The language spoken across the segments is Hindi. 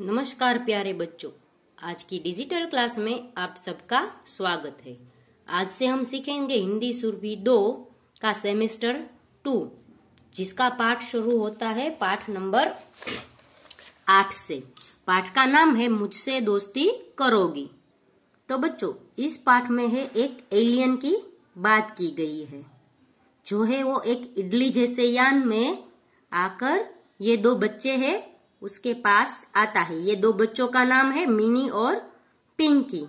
नमस्कार प्यारे बच्चों आज की डिजिटल क्लास में आप सबका स्वागत है आज से हम सीखेंगे हिंदी सुरभि दो का सेमेस्टर टू जिसका पाठ शुरू होता है पाठ नंबर आठ से पाठ का नाम है मुझसे दोस्ती करोगी तो बच्चों इस पाठ में है एक एलियन की बात की गई है जो है वो एक इडली जैसे यान में आकर ये दो बच्चे हैं उसके पास आता है ये दो बच्चों का नाम है मिनी और पिंकी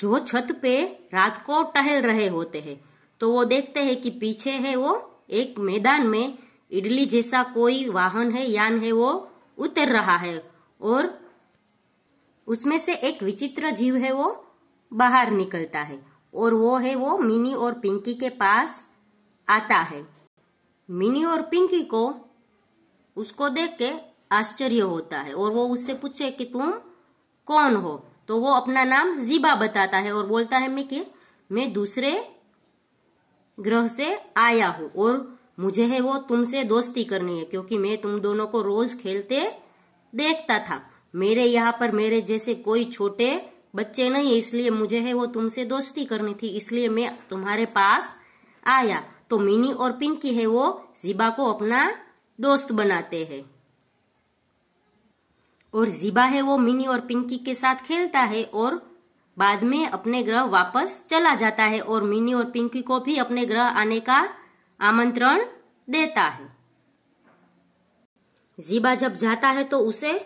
जो छत पे रात को टहल रहे होते हैं तो वो देखते हैं कि पीछे है वो एक मैदान में इडली जैसा कोई वाहन है यान है वो उतर रहा है और उसमें से एक विचित्र जीव है वो बाहर निकलता है और वो है वो मिनी और पिंकी के पास आता है मिनी और पिंकी को उसको देख के आश्चर्य होता है और वो उससे पूछे कि तुम कौन हो तो वो अपना नाम जीबा बताता है और बोलता है मैं कि मैं दूसरे ग्रह से आया हूँ और मुझे है वो तुमसे दोस्ती करनी है क्योंकि मैं तुम दोनों को रोज खेलते देखता था मेरे यहाँ पर मेरे जैसे कोई छोटे बच्चे नहीं इसलिए मुझे है वो तुमसे दोस्ती करनी थी इसलिए मैं तुम्हारे पास आया तो मिनी और पिंकी है वो जीबा को अपना दोस्त बनाते हैं और जीबा है वो मिनी और पिंकी के साथ खेलता है और बाद में अपने ग्रह वापस चला जाता है और मिनी और पिंकी को भी अपने ग्रह आने का आमंत्रण देता है जीबा जब जाता है तो उसे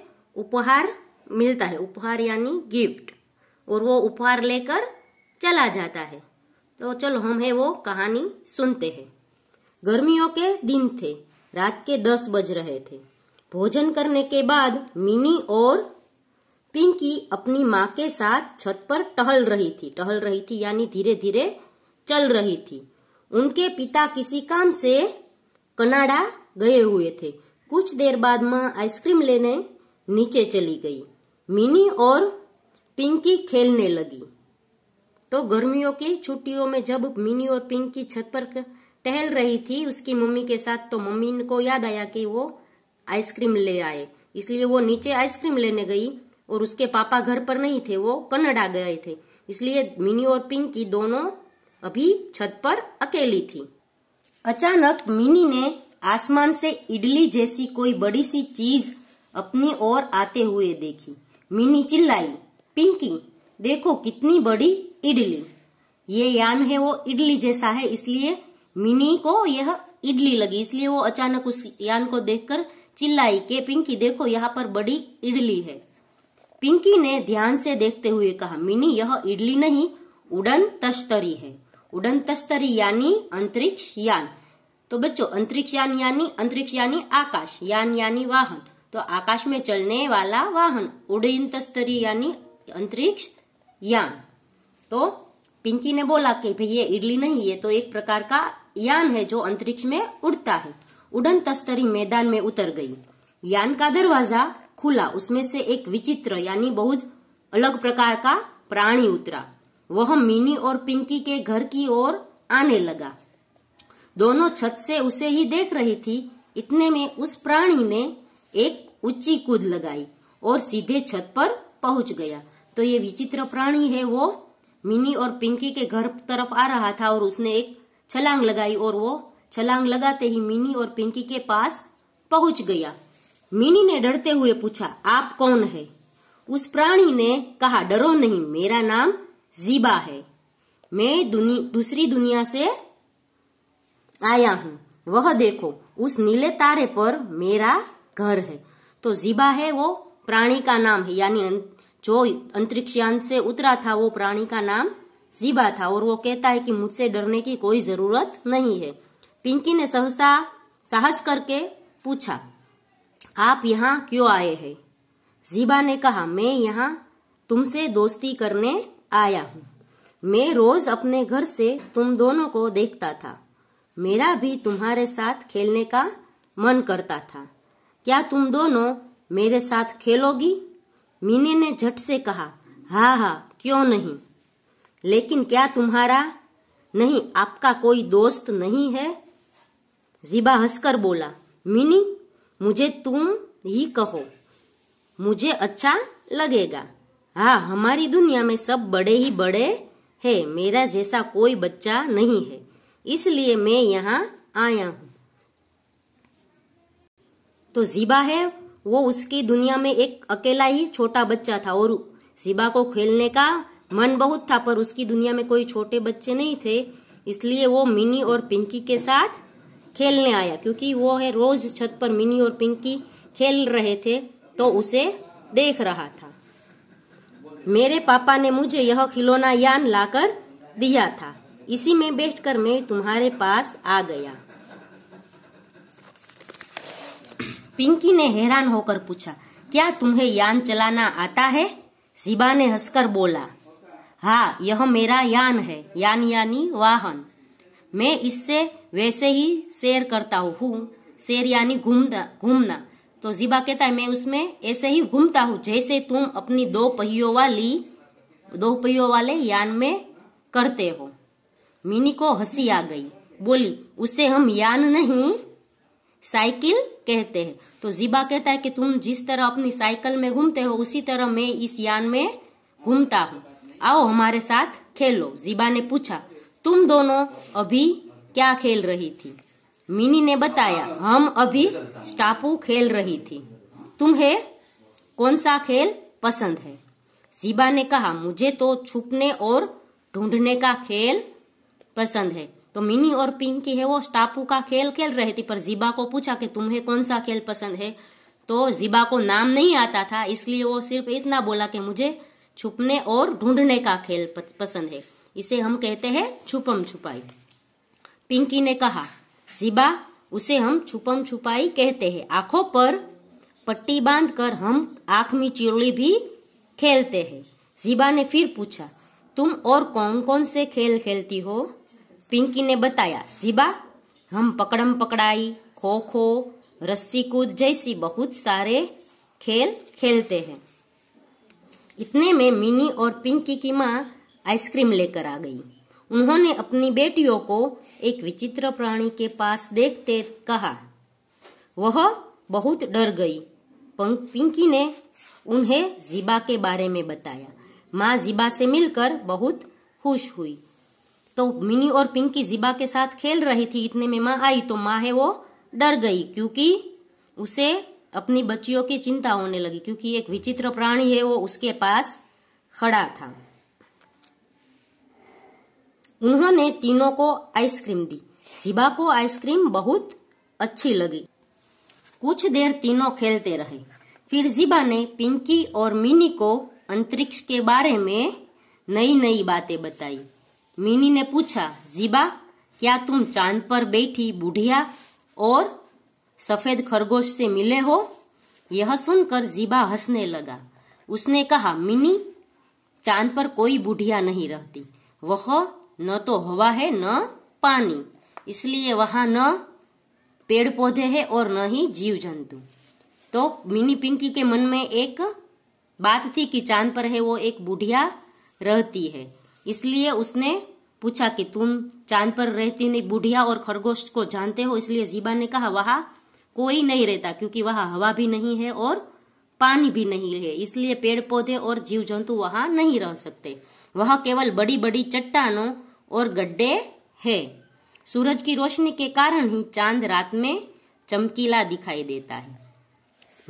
उपहार मिलता है उपहार यानी गिफ्ट और वो उपहार लेकर चला जाता है तो चलो हम है वो कहानी सुनते हैं गर्मियों के दिन थे रात के दस बज रहे थे भोजन करने के बाद मिनी और पिंकी अपनी माँ के साथ छत पर टहल रही थी टहल रही थी यानी धीरे धीरे चल रही थी उनके पिता किसी काम से कनाडा गए हुए थे कुछ देर बाद माँ आइसक्रीम लेने नीचे चली गई मिनी और पिंकी खेलने लगी तो गर्मियों की छुट्टियों में जब मिनी और पिंकी छत पर टहल रही थी उसकी मम्मी के साथ तो मम्मी को याद आया कि वो आइसक्रीम ले आए इसलिए वो नीचे आइसक्रीम लेने गई और उसके पापा घर पर नहीं थे वो कनाडा गए थे इसलिए मिनी और पिंकी दोनों अभी छत पर अकेली थी अचानक मिनी ने आसमान से इडली जैसी कोई बड़ी सी चीज अपनी ओर आते हुए देखी मिनी चिल्लाई पिंकी देखो कितनी बड़ी इडली ये यान है वो इडली जैसा है इसलिए मिनी को यह इडली लगी इसलिए वो अचानक उस यान को देखकर चिल्लाई के पिंकी देखो यहाँ पर बड़ी इडली है पिंकी ने ध्यान से देखते हुए कहा मिनी यह इडली नहीं उड़न तस्तरी है उड़न तस्तरी यानी अंतरिक्ष यान तो बच्चों अंतरिक्ष यान यानी अंतरिक्ष यानी आकाश यान यानी वाहन तो आकाश में चलने वाला वाहन उड़न तस्तरी यानी अंतरिक्ष यान तो पिंकी ने बोला कि भैया ये इडली नहीं है तो एक प्रकार का यान है जो अंतरिक्ष में उड़ता है उड़न तस्तरी मैदान में उतर गई यान का दरवाजा खुला उसमें से एक विचित्र यानी बहुत अलग प्रकार का प्राणी उतरा वह मिनी और पिंकी के घर की ओर आने लगा दोनों छत से उसे ही देख रही थी इतने में उस प्राणी ने एक ऊंची कूद लगाई और सीधे छत पर पहुंच गया तो ये विचित्र प्राणी है वो मिनी और पिंकी के घर तरफ आ रहा था और उसने एक छलांग लगाई और वो छलांग लगाते ही मिनी और पिंकी के पास पहुंच गया मिनी ने डरते हुए पूछा आप कौन है उस प्राणी ने कहा डरो नहीं मेरा नाम जीबा है मैं दुनि, दूसरी दुनिया से आया हूँ वह देखो उस नीले तारे पर मेरा घर है तो जीबा है वो प्राणी का नाम है यानी अं-, जो अंतरिक्ष यान से उतरा था वो प्राणी का नाम जीबा था और वो कहता है कि मुझसे डरने की कोई जरूरत नहीं है पिंकी ने सहसा साहस करके पूछा आप यहाँ क्यों आए हैं जीबा ने कहा मैं यहाँ तुमसे दोस्ती करने आया हूँ मैं रोज अपने घर से तुम दोनों को देखता था मेरा भी तुम्हारे साथ खेलने का मन करता था क्या तुम दोनों मेरे साथ खेलोगी मीने ने झट से कहा हाँ हाँ क्यों नहीं लेकिन क्या तुम्हारा नहीं आपका कोई दोस्त नहीं है जीबा हंसकर बोला मिनी मुझे तुम ही कहो मुझे अच्छा लगेगा हाँ हमारी दुनिया में सब बड़े ही बड़े हैं मेरा जैसा कोई बच्चा नहीं है इसलिए मैं यहाँ आया हूँ तो जीबा है वो उसकी दुनिया में एक अकेला ही छोटा बच्चा था और जीबा को खेलने का मन बहुत था पर उसकी दुनिया में कोई छोटे बच्चे नहीं थे इसलिए वो मिनी और पिंकी के साथ खेलने आया क्योंकि वो है रोज छत पर मिनी और पिंकी खेल रहे थे तो उसे देख रहा था मेरे पापा ने मुझे यह खिलौना यान लाकर दिया था इसी में बैठकर मैं तुम्हारे पास आ गया पिंकी ने हैरान होकर पूछा क्या तुम्हें यान चलाना आता है शिबा ने हंसकर बोला हाँ यह मेरा यान है यान यानी वाहन मैं इससे वैसे ही शेर करता हूँ शेर यानी घूमना घूमना तो जीबा कहता है मैं उसमें ऐसे ही घूमता हूँ जैसे तुम अपनी दो पहियों वाली दो पहियों वाले यान में करते हो मिनी को हंसी आ गई बोली उसे हम यान नहीं साइकिल कहते हैं तो जीबा कहता है कि तुम जिस तरह अपनी साइकिल में घूमते हो उसी तरह मैं इस यान में घूमता हूँ आओ हमारे साथ खेलो जीबा ने पूछा तुम दोनों अभी क्या खेल रही थी मिनी ने बताया हम अभी स्टापू खेल रही थी तुम्हें कौन सा खेल पसंद है सीबा ने कहा मुझे तो छुपने और ढूंढने का खेल पसंद है तो मिनी और पिंकी है वो स्टापू का खेल खेल रहे थे पर जीबा को पूछा कि तुम्हें कौन सा खेल पसंद है तो जीबा को नाम नहीं आता था इसलिए वो सिर्फ इतना बोला कि मुझे छुपने और ढूंढने का खेल पसंद है इसे हम कहते हैं छुपम छुपाई पिंकी ने कहा सिबा उसे हम छुपम छुपाई कहते हैं आंखों पर पट्टी बांधकर हम आंख में चिड़ली भी खेलते हैं जीबा ने फिर पूछा तुम और कौन कौन से खेल खेलती हो पिंकी ने बताया जीबा हम पकड़म पकड़ाई खो खो रस्सी कूद जैसी बहुत सारे खेल खेलते हैं इतने में मिनी और पिंकी की माँ आइसक्रीम लेकर आ गई उन्होंने अपनी बेटियों को एक विचित्र प्राणी के पास देखते कहा वह बहुत डर गई पिंकी ने उन्हें जीबा के बारे में बताया माँ जीबा से मिलकर बहुत खुश हुई तो मिनी और पिंकी जीबा के साथ खेल रही थी इतने में माँ आई तो माँ है वो डर गई क्योंकि उसे अपनी बच्चियों की चिंता होने लगी क्योंकि एक विचित्र प्राणी है वो उसके पास खड़ा था उन्होंने तीनों को आइसक्रीम दी शिबा को आइसक्रीम बहुत अच्छी लगी कुछ देर तीनों खेलते रहे फिर जिबा ने पिंकी और मिनी को अंतरिक्ष के बारे में नई नई बातें बताई मिनी ने पूछा जिबा क्या तुम चांद पर बैठी बुढ़िया और सफेद खरगोश से मिले हो यह सुनकर जिबा हंसने लगा उसने कहा मिनी चांद पर कोई बुढ़िया नहीं रहती वह न तो हवा है न पानी इसलिए वहां न पेड़ पौधे है और न ही जीव जंतु तो मिनी पिंकी के मन में एक बात थी कि चांद पर है वो एक बुढ़िया रहती है इसलिए उसने पूछा कि तुम चांद पर रहती नहीं बुढ़िया और खरगोश को जानते हो इसलिए जीबा ने कहा वहां कोई नहीं रहता क्योंकि वहां हवा भी नहीं है और पानी भी नहीं है इसलिए पेड़ पौधे और जीव जंतु वहां नहीं रह सकते वह केवल बड़ी बड़ी चट्टानों और गड्ढे है सूरज की रोशनी के कारण ही चांद रात में चमकीला दिखाई देता है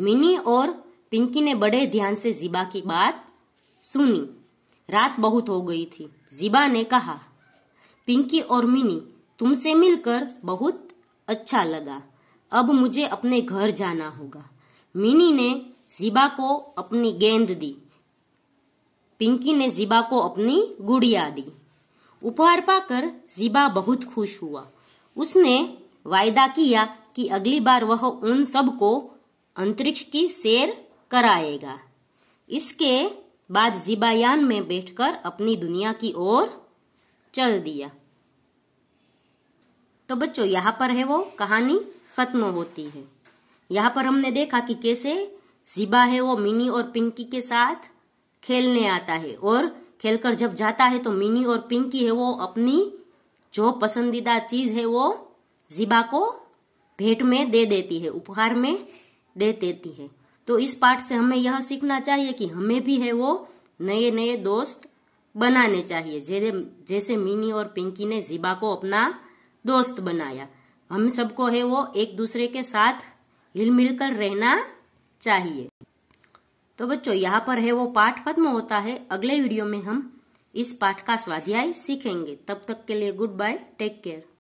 मिनी और पिंकी ने बड़े ध्यान से जीबा की बात सुनी रात बहुत हो गई थी जीबा ने कहा पिंकी और मिनी तुमसे मिलकर बहुत अच्छा लगा अब मुझे अपने घर जाना होगा मिनी ने जीबा को अपनी गेंद दी पिंकी ने जीबा को अपनी गुड़िया दी उपहार पाकर जीबा बहुत खुश हुआ उसने वायदा किया कि अगली बार वह उन सबको अंतरिक्ष की सैर कराएगा इसके बाद जीबायान में बैठकर अपनी दुनिया की ओर चल दिया तो बच्चों यहाँ पर है वो कहानी खत्म होती है यहाँ पर हमने देखा कि कैसे जीबा है वो मिनी और पिंकी के साथ खेलने आता है और खेलकर जब जाता है तो मिनी और पिंकी है वो अपनी जो पसंदीदा चीज है वो जिबा को भेंट में दे देती है उपहार में दे देती है तो इस पाठ से हमें यह सीखना चाहिए कि हमें भी है वो नए नए दोस्त बनाने चाहिए जैसे मिनी और पिंकी ने जिबा को अपना दोस्त बनाया हम सबको है वो एक दूसरे के साथ हिल कर रहना चाहिए तो बच्चों यहाँ पर है वो पाठ खत्म होता है अगले वीडियो में हम इस पाठ का स्वाध्याय सीखेंगे तब तक के लिए गुड बाय टेक केयर